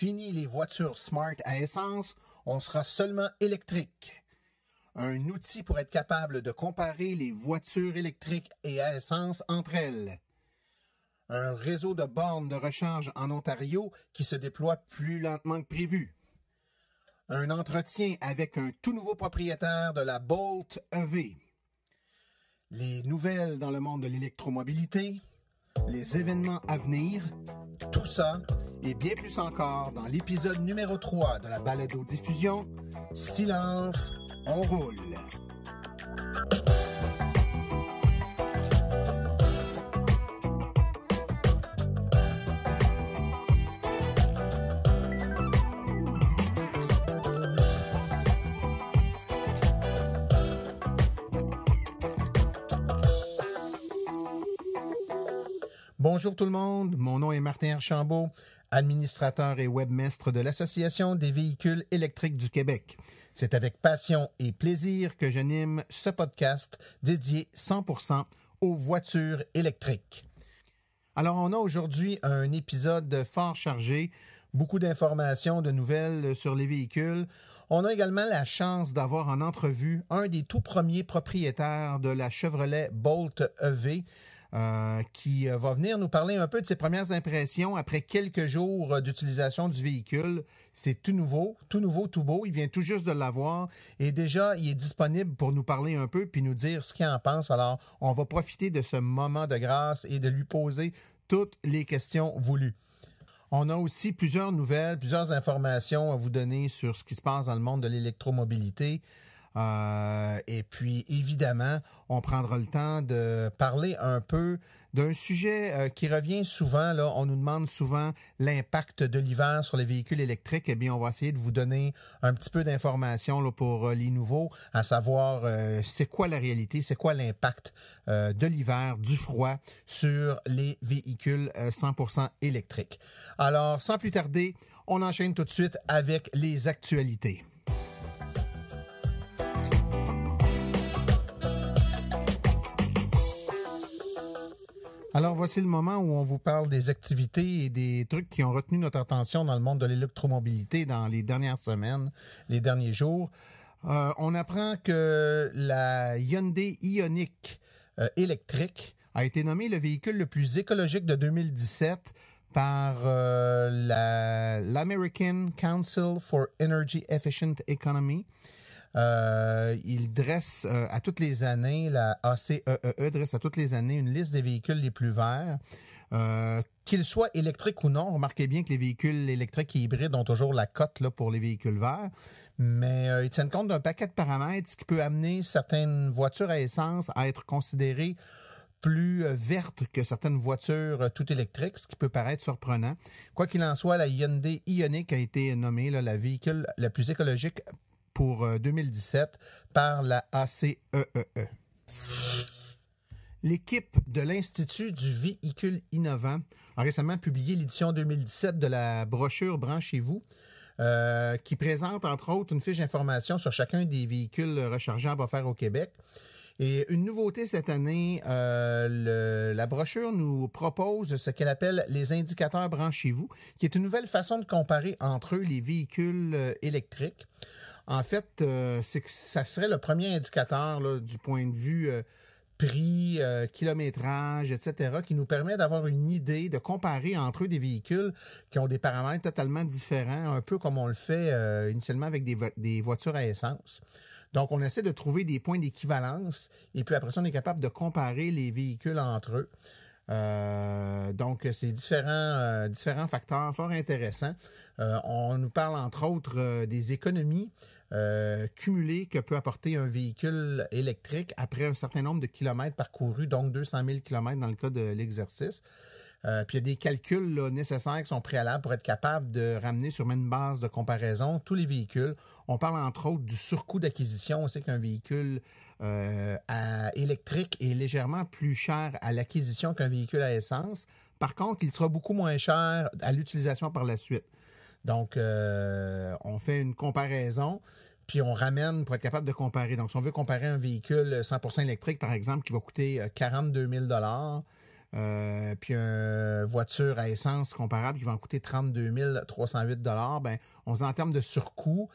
Fini les voitures smart à essence, on sera seulement électrique. Un outil pour être capable de comparer les voitures électriques et à essence entre elles. Un réseau de bornes de recharge en Ontario qui se déploie plus lentement que prévu. Un entretien avec un tout nouveau propriétaire de la Bolt EV. Les nouvelles dans le monde de l'électromobilité. Les événements à venir. Tout ça et bien plus encore dans l'épisode numéro 3 de la aux diffusion Silence, on roule. Bonjour tout le monde, mon nom est Martin Archambault, administrateur et webmestre de l'Association des véhicules électriques du Québec. C'est avec passion et plaisir que j'anime ce podcast dédié 100% aux voitures électriques. Alors on a aujourd'hui un épisode fort chargé, beaucoup d'informations, de nouvelles sur les véhicules. On a également la chance d'avoir en entrevue un des tout premiers propriétaires de la Chevrolet Bolt EV, euh, qui euh, va venir nous parler un peu de ses premières impressions après quelques jours euh, d'utilisation du véhicule. C'est tout nouveau, tout nouveau, tout beau. Il vient tout juste de l'avoir et déjà, il est disponible pour nous parler un peu puis nous dire ce qu'il en pense. Alors, on va profiter de ce moment de grâce et de lui poser toutes les questions voulues. On a aussi plusieurs nouvelles, plusieurs informations à vous donner sur ce qui se passe dans le monde de l'électromobilité. Euh, et puis, évidemment, on prendra le temps de parler un peu d'un sujet euh, qui revient souvent. Là, on nous demande souvent l'impact de l'hiver sur les véhicules électriques. Eh bien, on va essayer de vous donner un petit peu d'informations pour euh, les nouveaux, à savoir c'est quoi la réalité, c'est quoi l'impact de l'hiver, du froid sur les véhicules 100% électriques. Alors, sans plus tarder, on enchaîne tout de suite avec les actualités. Alors, voici le moment où on vous parle des activités et des trucs qui ont retenu notre attention dans le monde de l'électromobilité dans les dernières semaines, les derniers jours. Euh, on apprend que la Hyundai Ioniq euh, électrique a été nommée le véhicule le plus écologique de 2017 par euh, l'American Council for Energy Efficient Economy. Euh, il dresse euh, à toutes les années, la ACEEE e e dresse à toutes les années une liste des véhicules les plus verts. Euh, qu'ils soient électriques ou non, remarquez bien que les véhicules électriques et hybrides ont toujours la cote là, pour les véhicules verts, mais ils tiennent compte d'un paquet de paramètres ce qui peut amener certaines voitures à essence à être considérées plus vertes que certaines voitures tout électriques, ce qui peut paraître surprenant. Quoi qu'il en soit, la Hyundai Ioniq a été nommée là, la véhicule la plus écologique pour 2017 euh, par la ACEEE. E e. L'équipe de l'Institut du véhicule innovant a récemment publié l'édition 2017 de la brochure Branchez-vous, euh, qui présente entre autres une fiche d'information sur chacun des véhicules rechargeables offerts au Québec. Et une nouveauté cette année, euh, la brochure nous propose ce qu'elle appelle les indicateurs branchez-vous, qui est une nouvelle façon de comparer entre eux les véhicules électriques. En fait, euh, c'est que ça serait le premier indicateur du point de vue euh, prix, euh, kilométrage, etc., qui nous permet d'avoir une idée, de comparer entre eux des véhicules qui ont des paramètres totalement différents, un peu comme on le fait initialement avec des, voitures à essence. Donc, on essaie de trouver des points d'équivalence et puis après ça, on est capable de comparer les véhicules entre eux. donc, c'est différents, facteurs fort intéressants. on nous parle entre autres des économies, euh, cumulé que peut apporter un véhicule électrique après un certain nombre de kilomètres parcourus, donc 200 000 kilomètres dans le cas de l'exercice. Euh, puis il y a des calculs nécessaires qui sont préalables pour être capable de ramener sur une base de comparaison tous les véhicules. On parle entre autres du surcoût d'acquisition. On sait qu'un véhicule euh, électrique est légèrement plus cher à l'acquisition qu'un véhicule à essence. Par contre, il sera beaucoup moins cher à l'utilisation par la suite. Donc, euh, on fait une comparaison, puis on ramène pour être capable de comparer. Donc, si on veut comparer un véhicule 100% électrique, par exemple, qui va coûter 42 euh, 000 euh, puis une voiture à essence comparable qui va en coûter 32 308 ben, on en termes de surcoût,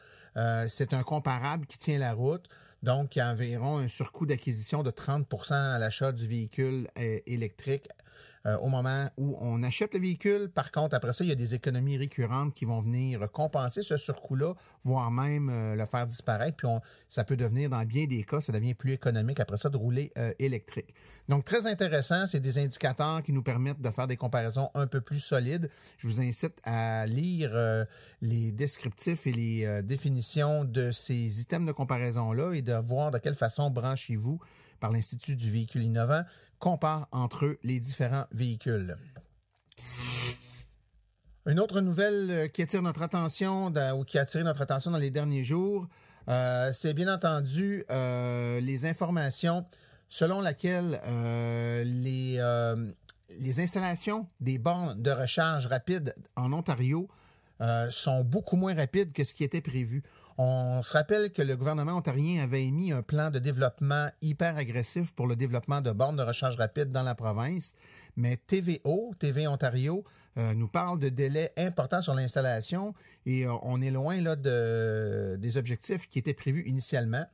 c'est un comparable qui tient la route. Donc, il y a environ un surcoût d'acquisition de 30 à l'achat du véhicule électrique euh, au moment où on achète le véhicule. Par contre, après ça, il y a des économies récurrentes qui vont venir compenser ce surcoût-là, voire même euh, le faire disparaître. Puis ça peut devenir, dans bien des cas, ça devient plus économique après ça de rouler euh, électrique. Donc, très intéressant. C'est des indicateurs qui nous permettent de faire des comparaisons un peu plus solides. Je vous incite à lire les descriptifs et les définitions de ces items de comparaison-là et de voir de quelle façon branchez-vous par l'Institut du véhicule innovant compare entre eux les différents véhicules. Une autre nouvelle euh, qui attire notre attention ou qui a attiré notre attention dans les derniers jours, euh, c'est bien entendu euh, les informations selon laquelle les, les installations des bornes de recharge rapide en Ontario sont beaucoup moins rapides que ce qui était prévu. On se rappelle que le gouvernement ontarien avait émis un plan de développement hyper agressif pour le développement de bornes de recharge rapide dans la province, mais TVO, TV Ontario, euh, nous parle de délais importants sur l'installation et euh, on est loin là, des objectifs qui étaient prévus initialement.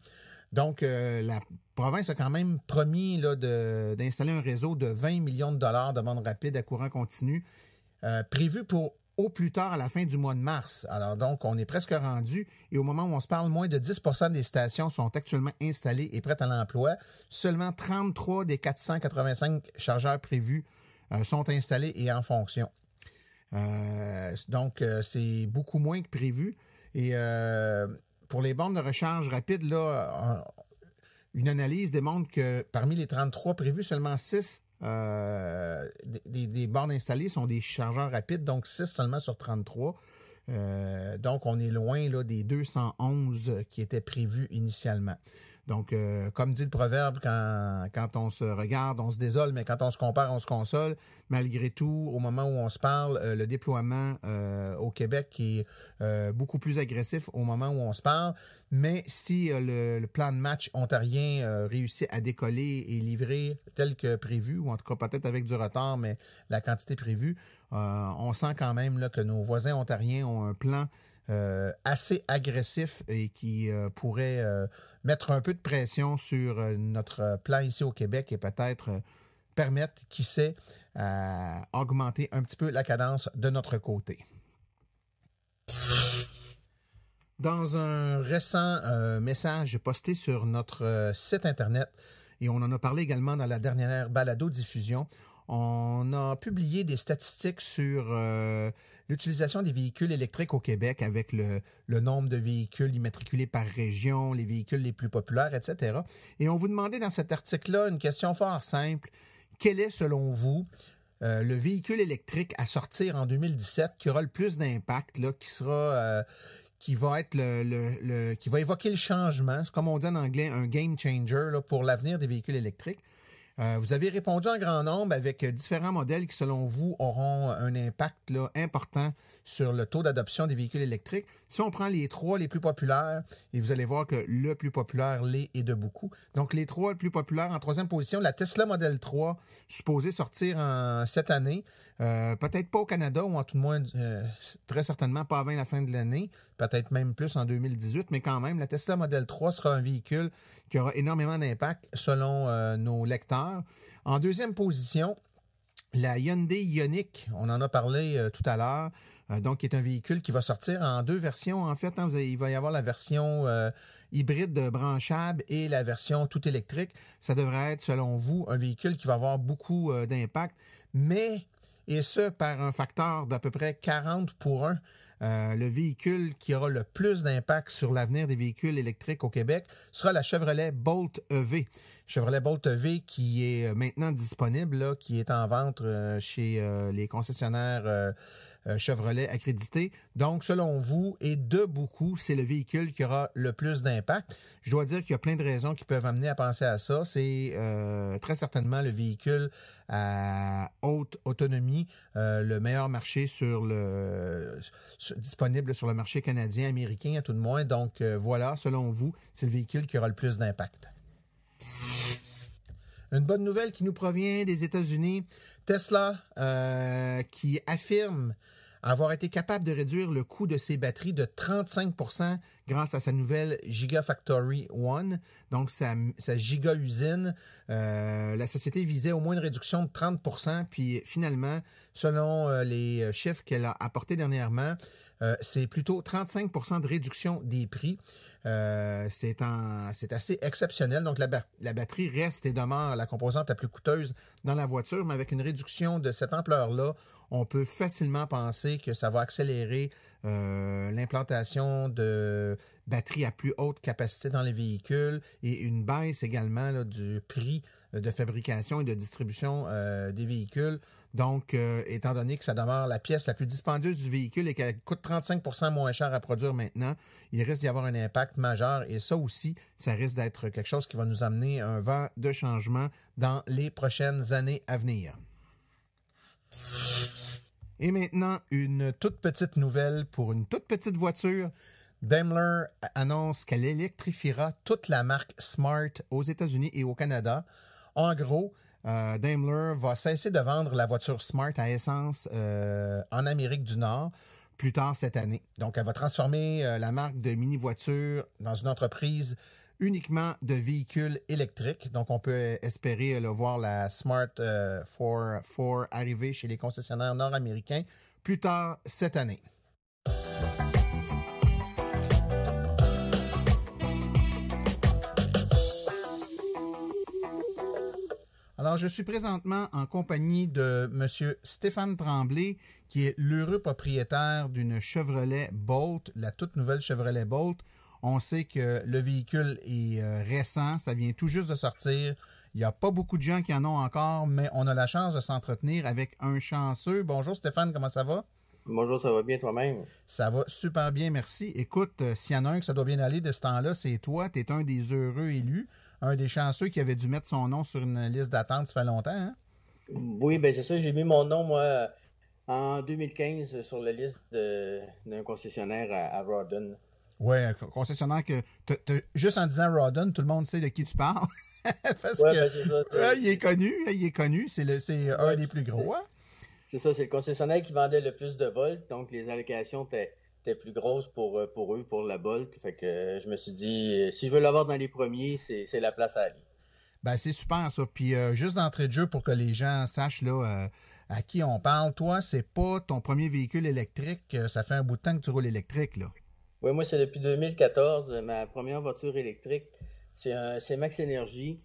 Donc, euh, la province a quand même promis d'installer un réseau de 20 millions de dollars de bornes rapides à courant continu, prévu pour au plus tard à la fin du mois de mars. Alors donc, on est presque rendu et au moment où on se parle, moins de 10 des stations sont actuellement installées et prêtes à l'emploi. Seulement 33 des 485 chargeurs prévus euh, sont installés et en fonction. Euh, donc, euh, c'est beaucoup moins que prévu. Et pour les bornes de recharge rapide, là, une analyse démontre que parmi les 33 prévus, seulement 6 euh, des les, bornes installées sont des chargeurs rapides, donc 6 seulement sur 33. Euh, donc, on est loin là, des 211 qui étaient prévus initialement. Donc, euh, comme dit le proverbe, quand, quand on se regarde, on se désole, mais quand on se compare, on se console. Malgré tout, au moment où on se parle, euh, le déploiement euh, au Québec est beaucoup plus agressif au moment où on se parle. Mais si le, plan de match ontarien réussit à décoller et livrer tel que prévu, ou en tout cas peut-être avec du retard, mais la quantité prévue, on sent quand même là, que nos voisins ontariens ont un plan euh, assez agressif et qui euh, pourrait euh, mettre un peu de pression sur notre plan ici au Québec et peut-être permettre, qui sait, à augmenter un petit peu la cadence de notre côté. Dans un récent message posté sur notre site Internet, et on en a parlé également dans la dernière balado-diffusion, on a publié des statistiques sur euh, l'utilisation des véhicules électriques au Québec avec le, nombre de véhicules immatriculés par région, les véhicules les plus populaires, etc. Et on vous demandait dans cet article-là une question fort simple. Quel est, selon vous, euh, le véhicule électrique à sortir en 2017 qui aura le plus d'impact, qui sera euh, qui va être qui va évoquer le changement, comme on dit en anglais, un game changer pour l'avenir des véhicules électriques. Euh, vous avez répondu en grand nombre avec différents modèles qui, selon vous, auront un impact important sur le taux d'adoption des véhicules électriques. Si on prend les trois les plus populaires, et vous allez voir que le plus populaire l'est et de beaucoup. Donc, les trois les plus populaires en troisième position, la Tesla Model 3, supposée sortir cette année. Euh, peut-être pas au Canada, ou en tout moins, euh, très certainement pas avant la fin de l'année, peut-être même plus en 2018, mais quand même, la Tesla Model 3 sera un véhicule qui aura énormément d'impact selon euh, nos lecteurs. En deuxième position, la Hyundai Ioniq, on en a parlé tout à l'heure, donc qui est un véhicule qui va sortir en deux versions. En fait, hein. il va y avoir la version hybride branchable et la version tout électrique. Ça devrait être, selon vous, un véhicule qui va avoir beaucoup d'impact, mais et ce par un facteur d'à peu près 40 pour 1. Euh, le véhicule qui aura le plus d'impact sur l'avenir des véhicules électriques au Québec sera la Chevrolet Bolt EV. Chevrolet Bolt EV qui est euh, maintenant disponible, qui est en vente euh, chez les concessionnaires euh, Chevrolet accrédité. Donc, selon vous, et de beaucoup, c'est le véhicule qui aura le plus d'impact. Je dois dire qu'il y a plein de raisons qui peuvent amener à penser à ça. C'est euh, très certainement le véhicule à haute autonomie, euh, le meilleur marché sur le disponible sur le marché canadien, américain, à tout de moins. Donc, voilà, selon vous, c'est le véhicule qui aura le plus d'impact. Une bonne nouvelle qui nous provient des États-Unis. Tesla euh, qui affirme avoir été capable de réduire le coût de ses batteries de 35 grâce à sa nouvelle Gigafactory One, donc sa, giga-usine. Euh, la société visait au moins une réduction de 30 puis finalement, selon euh, les chiffres qu'elle a apportés dernièrement, euh, c'est plutôt 35 de réduction des prix. Euh, c'est assez exceptionnel. Donc, la, batterie reste et demeure la composante la plus coûteuse dans la voiture, mais avec une réduction de cette ampleur-là, on peut facilement penser que ça va accélérer euh, l'implantation de batteries à plus haute capacité dans les véhicules et une baisse également du prix euh, de fabrication et de distribution euh, des véhicules. Donc, euh, étant donné que ça demeure la pièce la plus dispendieuse du véhicule et qu'elle coûte 35 moins cher à produire maintenant, il risque d'y avoir un impact majeur. Et ça aussi, ça risque d'être quelque chose qui va nous amener un vent de changement dans les prochaines années à venir. Et maintenant, une toute petite nouvelle pour une toute petite voiture. Daimler annonce qu'elle électrifiera toute la marque Smart aux États-Unis et au Canada. En gros, euh, Daimler va cesser de vendre la voiture Smart à essence euh, en Amérique du Nord plus tard cette année. Donc, elle va transformer euh, la marque de mini-voitures dans une entreprise uniquement de véhicules électriques. Donc, on peut espérer le voir la Smart 4 arriver chez les concessionnaires nord-américains plus tard cette année. je suis présentement en compagnie de M. Stéphane Tremblay, qui est l'heureux propriétaire d'une Chevrolet Bolt, la toute nouvelle Chevrolet Bolt. On sait que le véhicule est euh, récent, ça vient tout juste de sortir. Il n'y a pas beaucoup de gens qui en ont encore, mais on a la chance de s'entretenir avec un chanceux. Bonjour Stéphane, comment ça va? Bonjour, ça va bien toi-même? Ça va super bien, merci. Écoute, euh, s'il y en a un que ça doit bien aller de ce temps-là, c'est toi. Tu es un des heureux élus un des chanceux qui avait dû mettre son nom sur une liste d'attente, ça fait longtemps. Hein? Oui, ben c'est ça, j'ai mis mon nom, moi, en 2015 sur la liste d'un concessionnaire à, Rawdon. Oui, un concessionnaire que, juste en disant Rawdon, tout le monde sait de qui tu parles. Parce que, ben, il est connu, il est connu, c'est un des plus gros. Hein? C'est ça, c'est le concessionnaire qui vendait le plus de volts, donc les allocations étaient était plus grosse pour, euh, eux, pour la Bolt. Fait que euh, je me suis dit, euh, si je veux l'avoir dans les premiers, c'est la place à aller. Ben, c'est super ça. Puis juste d'entrée de jeu pour que les gens sachent là, à qui on parle, toi, c'est pas ton premier véhicule électrique. Ça fait un bout de temps que tu roules électrique, là. Oui, moi, c'est depuis 2014. Ma première voiture électrique, c'est Max Energy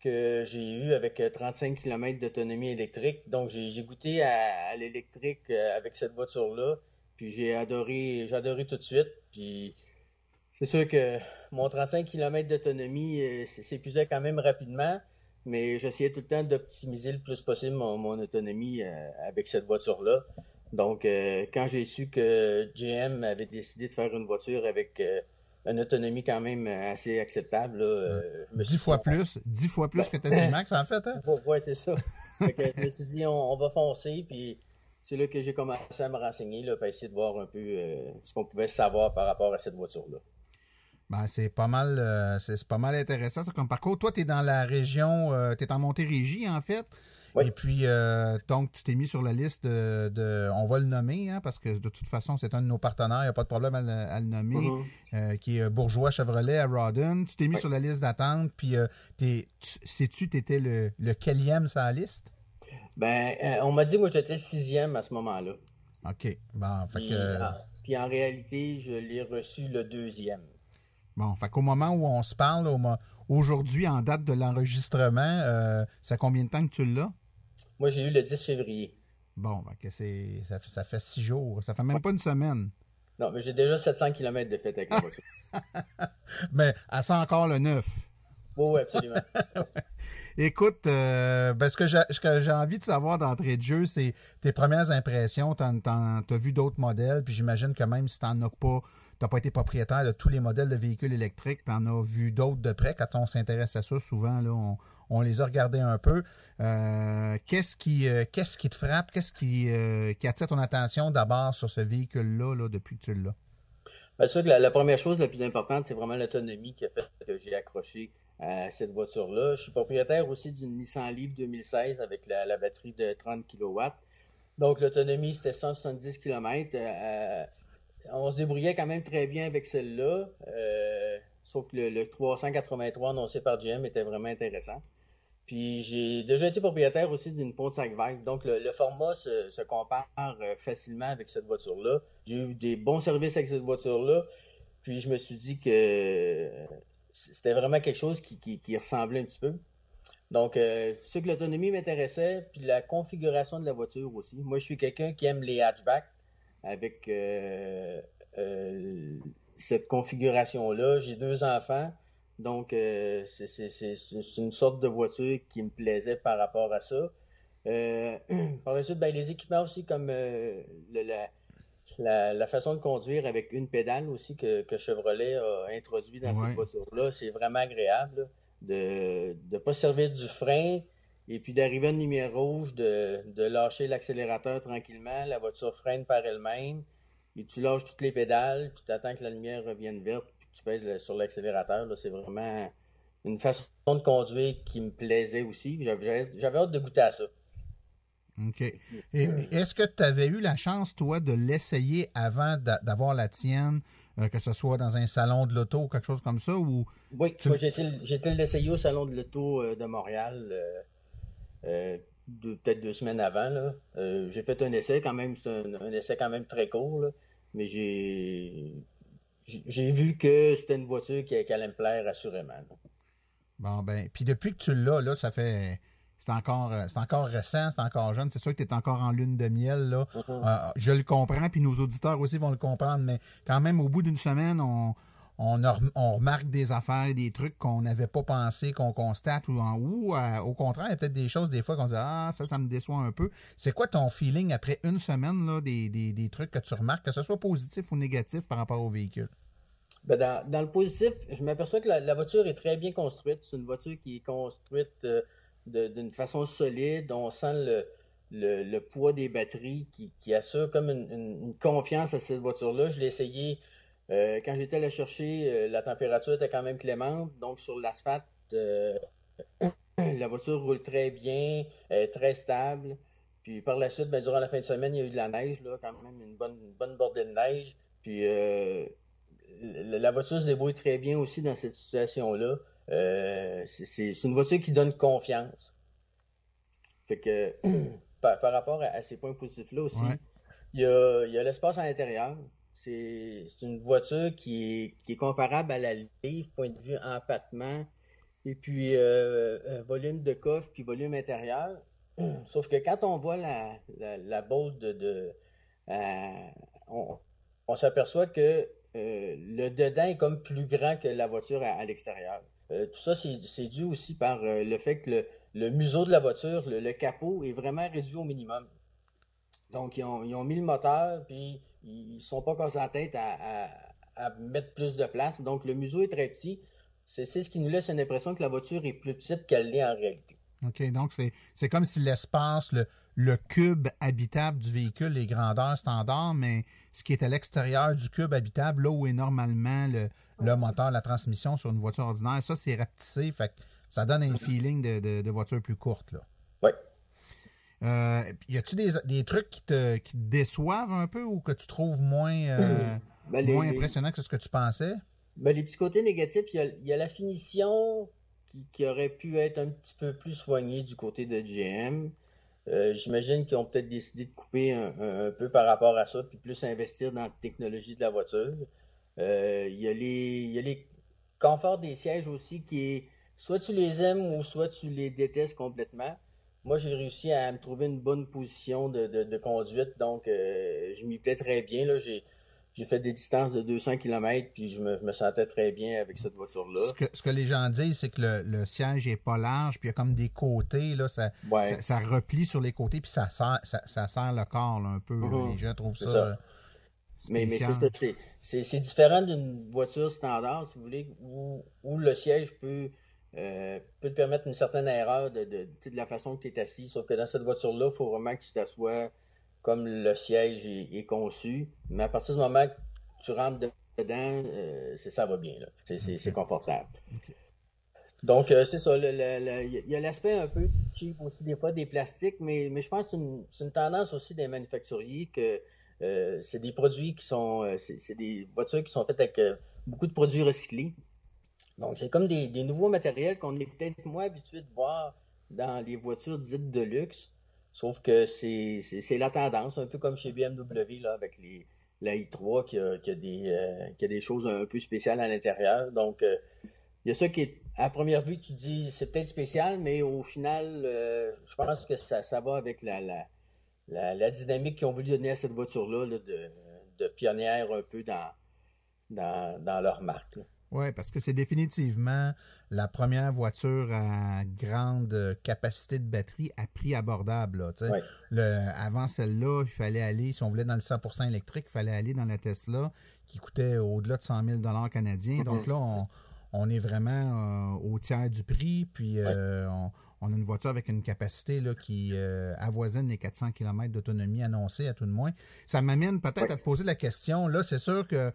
que j'ai eu avec 35 km d'autonomie électrique. Donc, j'ai goûté à l'électrique avec cette voiture-là. Puis j'ai adoré, j'ai adoré tout de suite. Puis c'est sûr que mon 35 km d'autonomie euh, s'épuisait quand même rapidement, mais j'essayais tout le temps d'optimiser le plus possible mon, autonomie euh, avec cette voiture-là. Donc, euh, quand j'ai su que GM avait décidé de faire une voiture avec une autonomie quand même assez acceptable, dix fois plus, dix fois plus ben, que Tesla Max en fait. Hein? c'est ça. je me suis dit, on, on va foncer, puis c'est là que j'ai commencé à me renseigner, là, pour essayer de voir un peu euh, ce qu'on pouvait savoir par rapport à cette voiture-là. Ben, c'est pas mal euh, c'est pas mal intéressant ça comme parcours. Toi, tu es dans la région, euh, tu es en Montérégie en fait. Et puis, donc, tu t'es mis sur la liste de, on va le nommer, hein, parce que de toute façon, c'est un de nos partenaires, il n'y a pas de problème à, le, nommer, mm-hmm. qui est Bourgeois Chevrolet à Rodden. Tu t'es mis sur la liste d'attente, puis sais-tu, tu étais le, le quelième sur la liste? Ben, euh, on m'a dit, moi, j'étais sixième à ce moment-là. OK. Bon, fait puis, que... en, euh, puis en réalité, je l'ai reçu le deuxième. Bon, fait qu'au moment où on se parle, aujourd'hui, en date de l'enregistrement, euh, ça combien de temps que tu l'as? Moi, j'ai eu le 10 février. Bon, que c'est, ça, ça, fait six jours. Ça fait même pas une semaine. Non, mais j'ai déjà 700 km de fête avec la mais à ça encore le neuf. Oui, oui, absolument. Écoute, euh, ben, ce que j'ai envie de savoir d'entrée de jeu, c'est tes premières impressions. Tu as vu d'autres modèles, puis j'imagine que même si tu n'en as pas, pas été propriétaire de tous les modèles de véhicules électriques, tu en as vu d'autres de près. Quand on s'intéresse à ça, souvent, on, les a regardés un peu. Euh, qu'est-ce qui, euh, quest qui te frappe? Qu'est-ce qui, attire ton attention d'abord sur ce véhicule-là depuis que tu l'as? Ben, la, la, première chose la plus importante, c'est vraiment l'autonomie qui a fait que j'ai accroché cette voiture-là. Je suis propriétaire aussi d'une Nissan Leaf 2016 avec la, batterie de 30 kW. Donc, l'autonomie, c'était 170 km. Euh, euh, on se débrouillait quand même très bien avec celle-là, euh, sauf que le, 383 annoncé par GM était vraiment intéressant. Puis, j'ai déjà été propriétaire aussi d'une Pontiac vague Donc, le, format se, compare facilement avec cette voiture-là. J'ai eu des bons services avec cette voiture-là. Puis, je me suis dit que c'était vraiment quelque chose qui, ressemblait un petit peu. Donc, euh, c'est que l'autonomie m'intéressait, puis la configuration de la voiture aussi. Moi, je suis quelqu'un qui aime les hatchbacks avec euh, euh, cette configuration-là. J'ai deux enfants, donc euh, c'est une sorte de voiture qui me plaisait par rapport à ça. par la suite, ben, les équipements aussi, comme la, la, façon de conduire avec une pédale aussi que, Chevrolet a introduit dans cette voiture-là, c'est vraiment agréable de ne pas servir du frein et puis d'arriver à une lumière rouge, de, lâcher l'accélérateur tranquillement, la voiture freine par elle-même, et tu lâches toutes les pédales, puis tu attends que la lumière revienne verte, puis tu pèses sur l'accélérateur. C'est vraiment une façon de conduire qui me plaisait aussi. J'avais hâte de goûter à ça. OK. Euh, est-ce que tu avais eu la chance, toi, de l'essayer avant d'avoir la tienne, euh, que ce soit dans un salon de l'auto ou quelque chose comme ça? Ou oui, j'ai j'étais l'essayer au salon de l'auto euh, de Montréal peut-être deux semaines avant. j'ai fait un essai quand même, c'est un, essai quand même très court, mais j'ai, j'ai vu que c'était une voiture qui, allait me plaire assurément. Bon, ben, puis depuis que tu l'as, là, ça fait c'est encore, euh, c'est encore récent, c'est encore jeune. C'est sûr que tu es encore en lune de miel. Là. Mm-hmm. Euh, je le comprends, puis nos auditeurs aussi vont le comprendre. Mais quand même, au bout d'une semaine, on, on, remarque des affaires, des trucs qu'on n'avait pas pensé, qu'on constate, ou, en, ou euh, au contraire, il y a peut-être des choses des fois qu'on dit Ah, ça, ça me déçoit un peu. C'est quoi ton feeling après une semaine là, des, trucs que tu remarques, que ce soit positif ou négatif par rapport au véhicule? Ben dans, le positif, je m'aperçois que la, voiture est très bien construite. C'est une voiture qui est construite d'une façon solide. On sent le, poids des batteries qui, qui assure comme une, confiance à cette voiture-là. Je l'ai essayé euh, quand j'étais allé chercher, euh, la température était quand même clémente. Donc, sur l'asphalte, euh, la voiture roule très bien, est très stable. Puis par la suite, ben, durant la fin de semaine, il y a eu de la neige, quand même une bonne, une bonne bordée de neige. Puis la voiture se débrouille très bien aussi dans cette situation-là. Euh, c'est une voiture qui donne confiance. Fait que par, rapport à, ces points positifs-là aussi, il y a, l'espace à l'intérieur. C'est une voiture qui est, comparable à la livre, point de vue empattement, et puis euh, euh, volume de coffre, puis volume intérieur. Sauf que quand on voit la, la, de, on, s'aperçoit que le dedans est comme plus grand que la voiture à l'extérieur. Euh, tout ça, c'est dû aussi par euh, le fait que le, museau de la voiture, le, capot, est vraiment réduit au minimum. Donc, ils ont, ils ont mis le moteur, puis ils ne sont pas cassés en tête à, mettre plus de place. Donc, le museau est très petit. C'est ce qui nous laisse une impression que la voiture est plus petite qu'elle l'est en réalité. OK, donc c'est comme si l'espace, le, le, cube habitable du véhicule est grandeur standard, mais ce qui est à l'extérieur du cube habitable, là où est normalement le, moteur, la transmission sur une voiture ordinaire. Ça, c'est rapetissé, ça donne un mhm. feeling de, voiture plus courte. Là. Oui. Euh, y a-tu des, trucs qui te, déçoivent un peu ou que tu trouves moins, euh, ben, impressionnant que ce que tu pensais? Ben, les petits côtés négatifs, il y, a, la finition qui, aurait pu être un petit peu plus soignée du côté de GM. Euh, j'imagine qu'ils ont peut-être décidé de couper un, peu par rapport à ça, puis plus investir dans la technologie de la voiture. Euh, il y, a les, conforts des sièges aussi qui soit tu les aimes ou soit tu les détestes complètement. Moi, j'ai réussi à me trouver une bonne position de, conduite, donc euh, je m'y plais très bien. Là, j'ai j'ai fait des distances de 200 km, puis je me, sentais très bien avec cette voiture-là. Ce que, les gens disent, c'est que le, siège n'est pas large, puis il y a comme des côtés, là, ça, replie sur les côtés, puis ça serre, ça, le corps un peu. Mm-hmm. Les gens trouvent ça. Euh, mais, mais c'est différent d'une voiture standard, si vous voulez, où, le siège peut, euh, peut te permettre une certaine erreur de, de, de la façon que tu es assis. Sauf que dans cette voiture-là, il faut vraiment que tu t'assoies comme le siège est, conçu. Mais à partir du moment que tu rentres dedans, euh, ça va bien. C'est confortable. Donc, euh, c'est ça. Il y a l'aspect un peu cheap aussi, des fois, des plastiques, mais, je pense que c'est une, tendance aussi des manufacturiers que euh, c'est des produits qui sont. C'est des voitures qui sont faites avec beaucoup de produits recyclés. Donc, c'est comme des, nouveaux matériels qu'on est peut-être moins habitué de voir dans les voitures dites de luxe. Sauf que c'est la tendance, un peu comme chez BMW, avec les, la i3 qui a, des, euh, des choses un peu spéciales à l'intérieur. Donc, euh, il y a ça qui est, à première vue, tu dis, c'est peut-être spécial, mais au final, euh, je pense que ça, ça va avec la, la, la, dynamique qu'ils ont voulu donner à cette voiture-là, de, pionnière un peu dans, dans, dans leur marque. Oui, parce que c'est définitivement la première voiture à grande euh, capacité de batterie à prix abordable. avant celle-là, il fallait aller, si on voulait dans le 100% électrique, il fallait aller dans la Tesla qui coûtait au-delà de 100 000 canadiens. Donc mhm. là, on, est vraiment euh, au tiers du prix, puis euh, on, a une voiture avec une capacité là, qui avoisine les 400 km d'autonomie annoncée à tout de moins. Ça m'amène peut-être à te poser la question. Là, c'est sûr que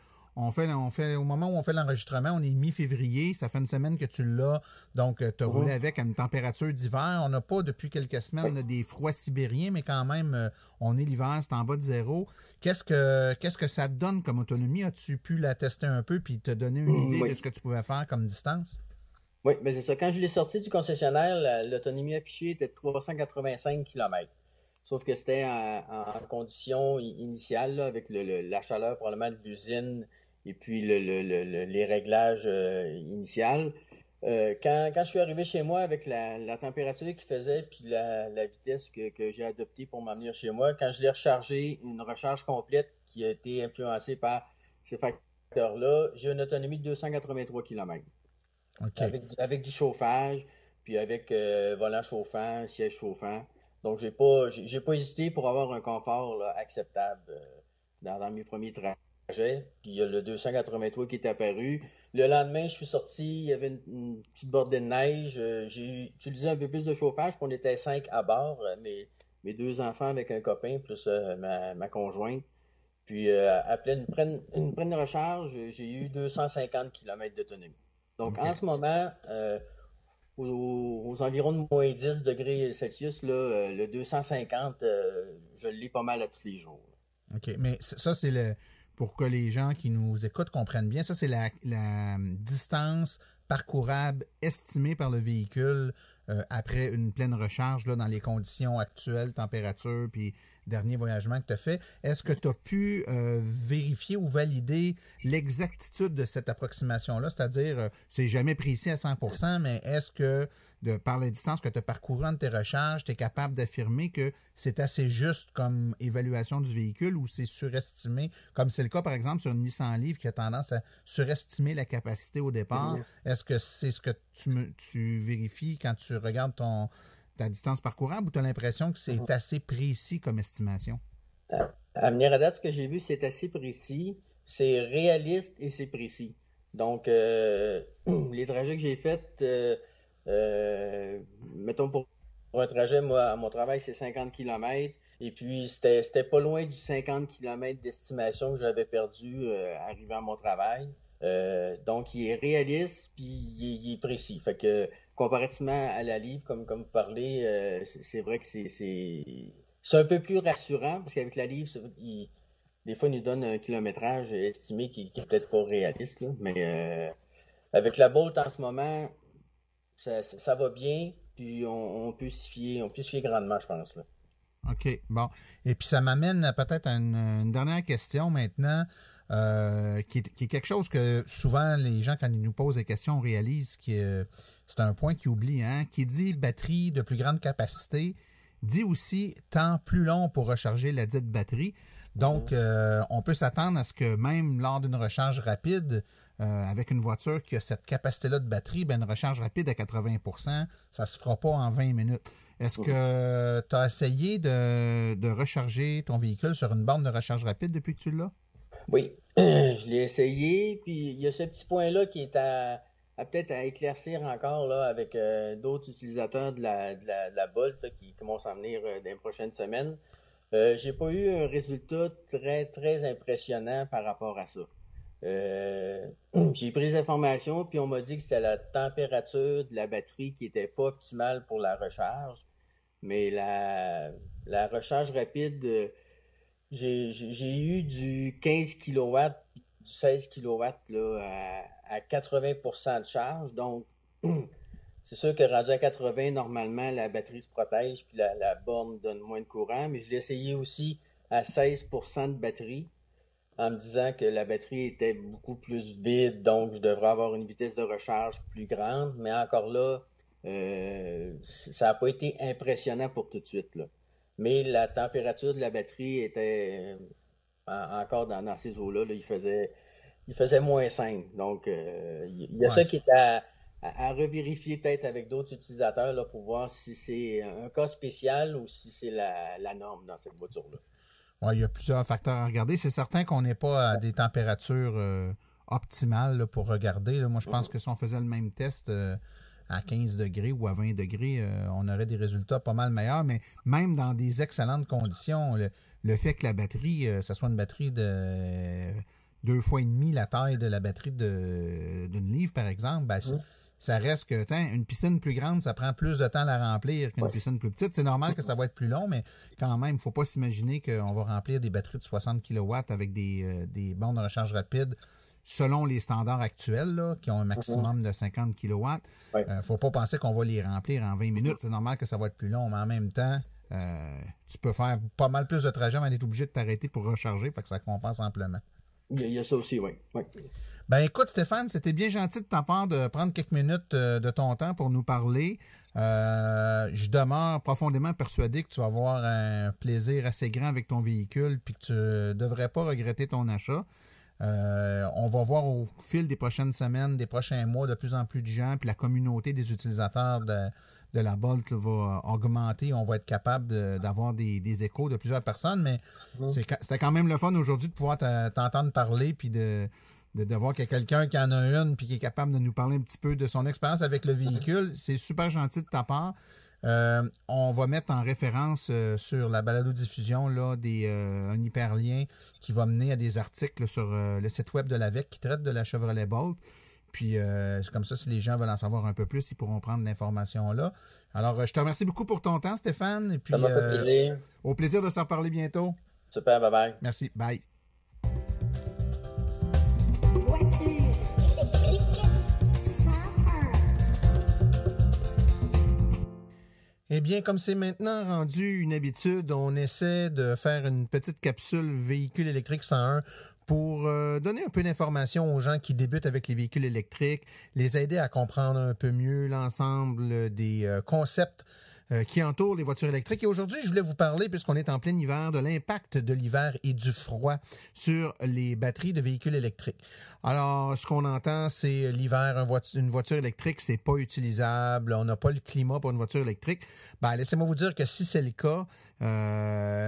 fait, on fait, au moment où on fait l'enregistrement, on est mi-février, ça fait une semaine que tu l'as, donc euh, tu as roulé avec à une température d'hiver. On n'a pas depuis quelques semaines des froids sibériens, mais quand même, euh, on est l'hiver, c'est en bas de zéro. Qu'est-ce que qu'est-ce que ça te donne comme autonomie? As-tu pu la tester un peu puis te donner une mmh, idée de ce que tu pouvais faire comme distance? Oui, mais ben, c'est ça. Quand je l'ai sorti du concessionnaire, l'autonomie affichée était de 385 km. Sauf que c'était en, condition initiale, avec la chaleur probablement de l'usine, et puis le, les réglages euh, initial. Euh, quand, je suis arrivé chez moi avec la, température qu'il faisait puis la, vitesse que, j'ai adoptée pour m'amener chez moi, quand je l'ai rechargé, une recharge complète qui a été influencée par ces facteurs-là, j'ai une autonomie de 283 km. Avec, du chauffage, puis avec euh, volant chauffant, siège chauffant. Donc, j'ai pas, pas hésité pour avoir un confort acceptable dans, mes premiers trains puis il y a le 283 qui est apparu. Le lendemain, je suis sorti, il y avait une, petite bordée de neige. Euh, j'ai utilisé un peu plus de chauffage, puis on était cinq à bord, euh, mes, mes deux enfants avec un copain, plus euh, ma, ma, conjointe. Puis après une prenne, une de recharge, j'ai eu 250 km d'autonomie. Donc en ce moment, aux, environs de moins 10 degrés Celsius, là, le 250, je l'ai pas mal à tous les jours. OK, mais ça, c'est le, pour que les gens qui nous écoutent comprennent bien. Ça, c'est la, euh, distance parcourable estimée par le véhicule euh, après une pleine recharge dans les conditions actuelles, température, puis dernier voyagement que tu as fait. Est-ce que tu as pu euh, vérifier ou valider l'exactitude de cette approximation-là? C'est-à-dire, euh, c'est jamais précis à 100 mais est-ce que de, par les distances que tu as parcourues entre tes recharges, tu es capable d'affirmer que c'est assez juste comme évaluation du véhicule ou c'est surestimé, comme c'est le cas par exemple sur une Nissan Livre qui a tendance à surestimer la capacité au départ. Est-ce que c'est ce que tu vérifies quand tu regardes ton, distance parcourable ou tu as l'impression que c'est mhm. assez précis comme estimation? À, venir à date, ce que j'ai vu, c'est assez précis, c'est réaliste et c'est précis. Donc, euh, les trajets que j'ai faits, euh, euh, mettons pour, un trajet, moi, à mon travail, c'est 50 km. Et puis, c'était pas loin du 50 km d'estimation que j'avais perdu arrivant à mon travail. donc, il est réaliste, puis est, il est précis. Fait que comparativement à la livre, comme, comme vous parlez, euh, c'est vrai que c'est, c'est, un peu plus rassurant parce qu'avec la livre, des fois, il nous donne un kilométrage estimé qui, n'est peut-être pas réaliste. mais euh, avec la Bolt en ce moment, ça, va bien, puis on, peut se fier, on peut grandement, je pense. OK, bon. Et puis ça m'amène peut-être à une, dernière question maintenant, euh, qui, est, qui, est, quelque chose que souvent les gens, quand ils nous posent des questions, réalisent que c'est un point qui oublie, hein? Qui dit batterie de plus grande capacité, dit aussi temps plus long pour recharger la dite batterie. Donc, euh, on peut s'attendre à ce que même lors d'une recharge rapide, euh, avec une voiture qui a cette capacité-là de batterie, ben, une recharge rapide à 80 ça se fera pas en 20 minutes. Est-ce que tu as essayé de, de, recharger ton véhicule sur une borne de recharge rapide depuis que tu l'as? Oui, je l'ai essayé, puis il y a ce petit point-là qui est à peut-être à éclaircir encore là, avec euh, d'autres utilisateurs de la, de Bolt qui commencent à venir euh, dans les prochaines semaines. Euh, j'ai pas eu un résultat très, très impressionnant par rapport à ça. Euh, j'ai pris des informations, puis on m'a dit que c'était la température de la batterie qui n'était pas optimale pour la recharge. Mais la, la recharge rapide, j'ai eu du 15 kW 16 kW là, à, 80 de charge. Donc, c'est sûr que rendu à 80, normalement, la batterie se protège puis la, borne donne moins de courant. Mais je l'ai essayé aussi à 16 de batterie en me disant que la batterie était beaucoup plus vide, donc je devrais avoir une vitesse de recharge plus grande. Mais encore là, euh, ça n'a pas été impressionnant pour tout de suite. Là. Mais la température de la batterie était euh, encore dans, ces eaux-là, il faisait il faisait moins 5. Donc, euh, il y a ça qui est à, à, revérifier peut-être avec d'autres utilisateurs pour voir si c'est un cas spécial ou si c'est la, norme dans cette voiture-là. Oui, il y a plusieurs facteurs à regarder. C'est certain qu'on n'est pas à des températures euh, optimales pour regarder. Moi, je pense que si on faisait le même test euh, à 15 degrés ou à 20 degrés, on aurait des résultats pas mal meilleurs. Mais même dans des excellentes conditions, le fait que la batterie, euh, ce soit une batterie de deux fois et demi la taille de la batterie d'une livre, par exemple, ben, ça reste que, tiens, une piscine plus grande, ça prend plus de temps à la remplir qu'une piscine plus petite. C'est normal que ça va être plus long, mais quand même, il ne faut pas s'imaginer qu'on va remplir des batteries de 60 kW avec des, euh, des bornes de recharge rapide selon les standards actuels, qui ont un maximum de 50 kW. Il faut pas penser qu'on va les remplir en 20 minutes. C'est normal que ça va être plus long, mais en même temps, euh, tu peux faire pas mal plus de trajets on est obligé de t'arrêter pour recharger, fait que ça compense amplement. Il y a ça aussi, oui. Ben écoute, Stéphane, c'était bien gentil de ta part de prendre quelques minutes euh, de ton temps pour nous parler. Euh, je demeure profondément persuadé que tu vas avoir un plaisir assez grand avec ton véhicule puis que tu ne devrais pas regretter ton achat. on va voir au fil des prochaines semaines, des prochains mois, de plus en plus de gens, puis la communauté des utilisateurs de, de la Bolt va euh, augmenter. On va être capable d'avoir des, échos de plusieurs personnes, mais c'est c'était quand même le fun aujourd'hui de pouvoir t'entendre parler puis de, de, voir qu'il y a quelqu'un qui en a une puis qui est capable de nous parler un petit peu de son expérience avec le véhicule. C'est super gentil de ta part. Euh, on va mettre en référence euh, sur la balado-diffusion là, des, un hyperlien qui va mener à des articles sur le site web de l'AVEC qui traite de la Chevrolet Bolt. Puis euh, c'est comme ça, si les gens veulent en savoir un peu plus, ils pourront prendre l'information là. Alors, euh, je te remercie beaucoup pour ton temps, Stéphane. ça m'a fait euh, plaisir. Au plaisir de s'en parler bientôt. Super, bye bye. Merci, bye. Eh bien, comme c'est maintenant rendu une habitude, on essaie de faire une petite capsule véhicule électrique 101 pour euh, donner un peu d'informations aux gens qui débutent avec les véhicules électriques, les aider à comprendre un peu mieux l'ensemble des euh, concepts euh, qui entourent les voitures électriques. Et aujourd'hui, je voulais vous parler, puisqu'on est en plein hiver, de l'impact de l'hiver et du froid sur les batteries de véhicules électriques. Alors, ce qu'on entend, c'est l'hiver, une voiture électrique, c'est pas utilisable, on n'a pas le climat pour une voiture électrique. Ben, laissez-moi vous dire que si c'est le cas,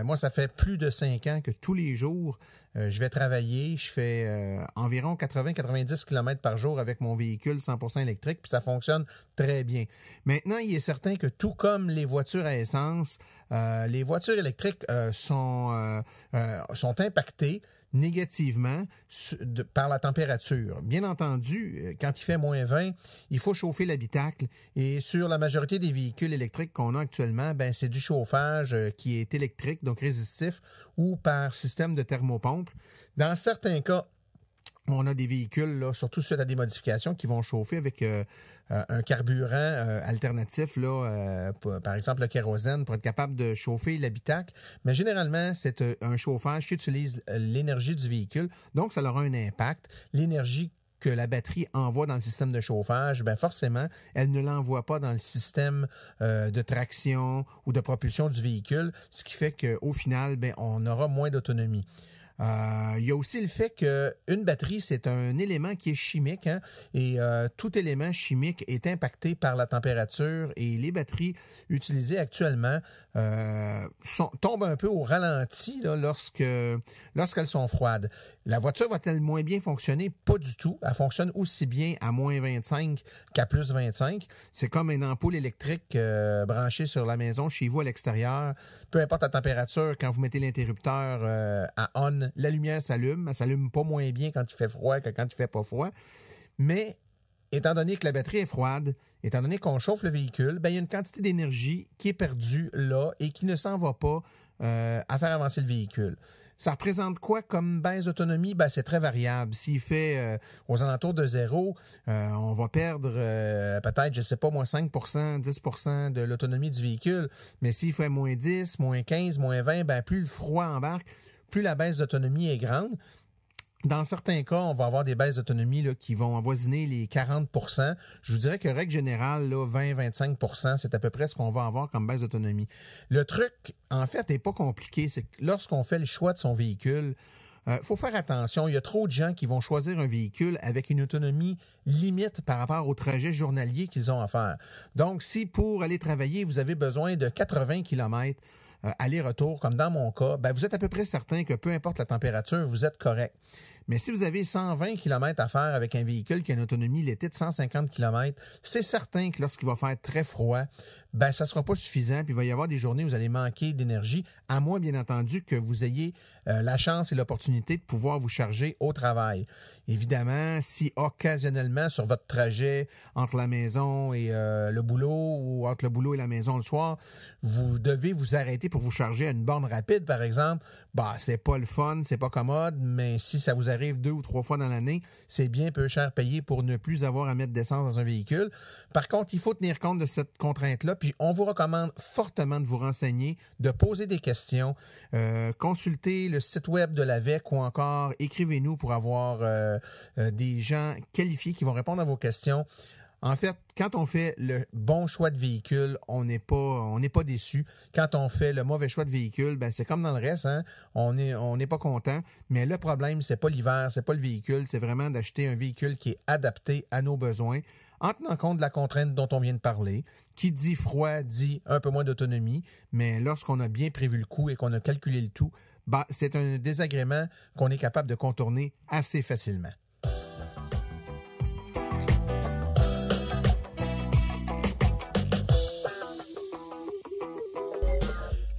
moi, ça fait plus de cinq ans que tous les jours, euh, je vais travailler, je fais euh, environ 80-90 km par jour avec mon véhicule 100% électrique, puis ça fonctionne très bien. Maintenant, il est certain que tout comme les voitures à essence, euh, les voitures électriques sont, sont impactées négativement par la température. Bien entendu, euh, quand il fait moins 20, il faut chauffer l'habitacle et sur la majorité des véhicules électriques qu'on a actuellement, ben c'est du chauffage euh, qui est électrique, donc résistif, ou par système de thermopompe. Dans certains cas, on a des véhicules, là, surtout ceux à des modifications, qui vont chauffer avec euh, euh, un carburant euh, alternatif, par exemple le kérosène, pour être capable de chauffer l'habitacle. Mais généralement, c'est un chauffage qui utilise l'énergie du véhicule, donc ça aura un impact. L'énergie que la batterie envoie dans le système de chauffage, ben, forcément, elle ne l'envoie pas dans le système de traction ou de propulsion du véhicule, ce qui fait qu'au final, ben, on aura moins d'autonomie. Euh, il y a aussi le fait qu'une batterie, c'est un élément qui est chimique hein, et euh, tout élément chimique est impacté par la température et les batteries utilisées actuellement euh, tombent un peu au ralenti lorsque lorsqu'elles sont froides. La voiture va-t-elle moins bien fonctionner? Pas du tout. Elle fonctionne aussi bien à moins 25 qu'à plus 25. C'est comme une ampoule électrique branchée sur la maison chez vous à l'extérieur. Peu importe la température, quand vous mettez l'interrupteur à on, la lumière s'allume. Elle s'allume pas moins bien quand il fait froid que quand il fait pas froid. Mais étant donné que la batterie est froide, étant donné qu'on chauffe le véhicule, ben, il y a une quantité d'énergie qui est perdue là et qui ne s'en va pas euh, à faire avancer le véhicule. Ça représente quoi comme baisse d'autonomie? Ben, c'est très variable. S'il fait euh, aux alentours de zéro, euh, on va perdre peut-être, je sais pas, moins 5 10 de l'autonomie du véhicule. Mais s'il fait moins 10, moins 15, moins 20, ben, plus le froid embarque, plus la baisse d'autonomie est grande, dans certains cas, on va avoir des baisses d'autonomie qui vont avoisiner les 40 Je vous dirais que règle générale, 20-25 c'est à peu près ce qu'on va avoir comme baisse d'autonomie. Le truc, en fait, n'est pas compliqué. C'est que lorsqu'on fait le choix de son véhicule, il euh, faut faire attention. Il y a trop de gens qui vont choisir un véhicule avec une autonomie limite par rapport au trajet journalier qu'ils ont à faire. Donc, si pour aller travailler, vous avez besoin de 80 km, euh, aller-retour, comme dans mon cas, ben, vous êtes à peu près certain que peu importe la température, vous êtes correct. Mais si vous avez 120 km à faire avec un véhicule qui a une autonomie l'été de 150 km, c'est certain que lorsqu'il va faire très froid, ben ça sera pas suffisant. Puis il va y avoir des journées où vous allez manquer d'énergie, à moins bien entendu que vous ayez euh, la chance et l'opportunité de pouvoir vous charger au travail. Évidemment, si occasionnellement sur votre trajet entre la maison et euh, le boulot ou entre le boulot et la maison le soir, vous devez vous arrêter pour vous charger à une borne rapide, par exemple, bah, c'est pas le fun, c'est pas commode, mais si ça vous arrive deux ou trois fois dans l'année, c'est bien peu cher payé pour ne plus avoir à mettre d'essence dans un véhicule. Par contre, il faut tenir compte de cette contrainte-là, puis on vous recommande fortement de vous renseigner, de poser des questions, euh, consulter le site web de l'AVEC ou encore écrivez-nous pour avoir euh, euh, des gens qualifiés qui vont répondre à vos questions. En fait, quand on fait le bon choix de véhicule, on n'est pas, déçu. Quand on fait le mauvais choix de véhicule, ben, c'est comme dans le reste, hein? on n'est pas content. Mais le problème, n'est pas l'hiver, ce n'est pas le véhicule, c'est vraiment d'acheter un véhicule qui est adapté à nos besoins en tenant compte de la contrainte dont on vient de parler. Qui dit froid dit un peu moins d'autonomie, mais lorsqu'on a bien prévu le coût et qu'on a calculé le tout, ben, c'est un désagrément qu'on est capable de contourner assez facilement.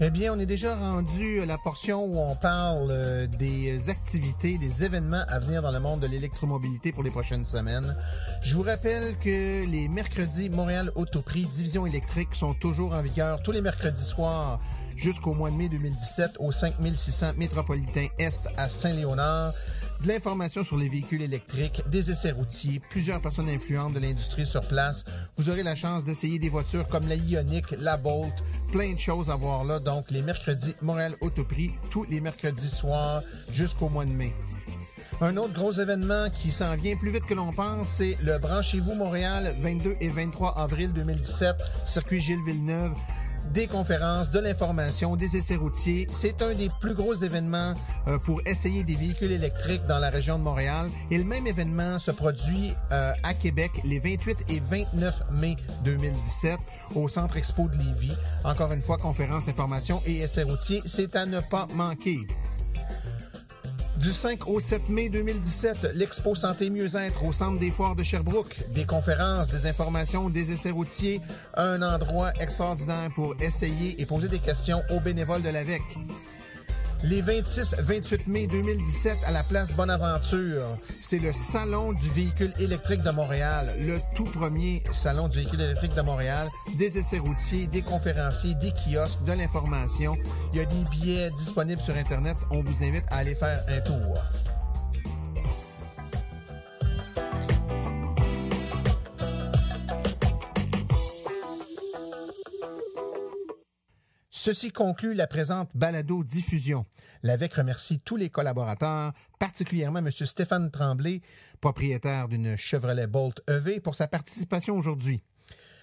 Eh bien, on est déjà rendu à la portion où on parle euh, des euh, activités, des événements à venir dans le monde de l'électromobilité pour les prochaines semaines. Je vous rappelle que les mercredis Montréal Autoprix Division électrique sont toujours en vigueur tous les mercredis soirs jusqu'au mois de mai 2017 au 5600 Métropolitain Est à Saint-Léonard de l'information sur les véhicules électriques, des essais routiers, plusieurs personnes influentes de l'industrie sur place. Vous aurez la chance d'essayer des voitures comme la Ioniq, la Bolt, plein de choses à voir là. Donc, les mercredis, Montréal Autoprix, tous les mercredis soirs jusqu'au mois de mai. Un autre gros événement qui s'en vient plus vite que l'on pense, c'est le Branchez-vous Montréal, 22 et 23 avril 2017, circuit Gilles Villeneuve des conférences, de l'information, des essais routiers. C'est un des plus gros événements euh, pour essayer des véhicules électriques dans la région de Montréal. Et le même événement se produit euh, à Québec les 28 et 29 mai 2017 au Centre Expo de Lévis. Encore une fois, conférences, informations et essais routiers, c'est à ne pas manquer. Du 5 au 7 mai 2017, l'Expo Santé Mieux-être au Centre des Foires de Sherbrooke. Des conférences, des informations, des essais routiers. Un endroit extraordinaire pour essayer et poser des questions aux bénévoles de l'AVEC les 26-28 mai 2017 à la place Bonaventure. C'est le Salon du véhicule électrique de Montréal, le tout premier Salon du véhicule électrique de Montréal. Des essais routiers, des conférenciers, des kiosques, de l'information. Il y a des billets disponibles sur Internet. On vous invite à aller faire un tour. Ceci conclut la présente balado-diffusion. L'AVEC remercie tous les collaborateurs, particulièrement M. Stéphane Tremblay, propriétaire d'une Chevrolet Bolt EV, pour sa participation aujourd'hui.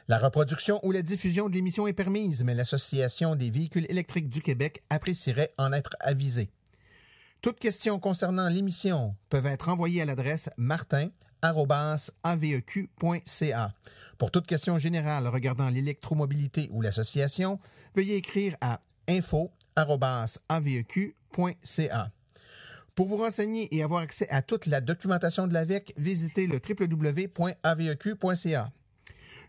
La reproduction ou la diffusion de l'émission est permise, mais l'Association des véhicules électriques du Québec apprécierait en être avisée. Toutes questions concernant l'émission peuvent être envoyées à l'adresse martin E Pour toute question générale regardant l'électromobilité ou l'association, veuillez écrire à info.aveq.ca. E Pour vous renseigner et avoir accès à toute la documentation de l'AVEC, visitez le www.aveq.ca.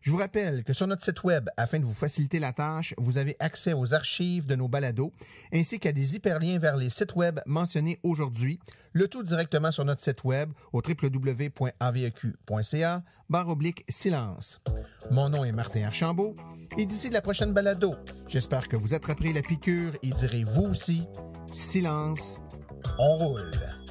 Je vous rappelle que sur notre site web, afin de vous faciliter la tâche, vous avez accès aux archives de nos balados ainsi qu'à des hyperliens vers les sites web mentionnés aujourd'hui, le tout directement sur notre site web au e barre oblique silence. Mon nom est Martin Archambault et d'ici la prochaine balado, j'espère que vous attraperez la piqûre et direz vous aussi, silence, on roule.